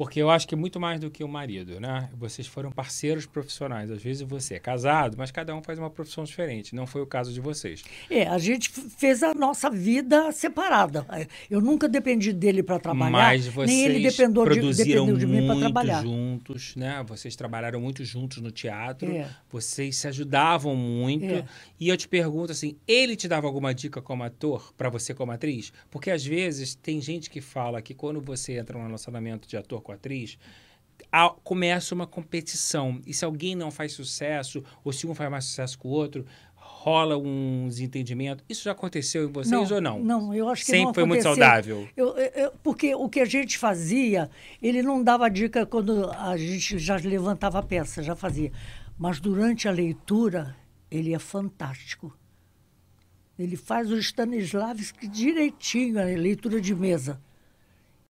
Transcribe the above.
Porque eu acho que é muito mais do que o marido, né? Vocês foram parceiros profissionais. Às vezes você é casado, mas cada um faz uma profissão diferente. Não foi o caso de vocês. É, a gente fez a nossa vida separada. Eu nunca dependi dele para trabalhar, mas vocês nem ele dependeu produziram de, dependeu de mim para trabalhar. juntos, né? Vocês trabalharam muito juntos no teatro, é. vocês se ajudavam muito. É. E eu te pergunto assim, ele te dava alguma dica como ator para você como atriz? Porque às vezes tem gente que fala que quando você entra num relacionamento de ator com a atriz, a, começa uma competição. E se alguém não faz sucesso, ou se um faz mais sucesso que o outro, rola um desentendimento. Isso já aconteceu em vocês não, ou não? Não, eu acho que Sempre não foi muito saudável. Eu, eu, porque o que a gente fazia, ele não dava dica quando a gente já levantava a peça, já fazia. Mas durante a leitura, ele é fantástico. Ele faz o Stanislavski direitinho, a leitura de mesa.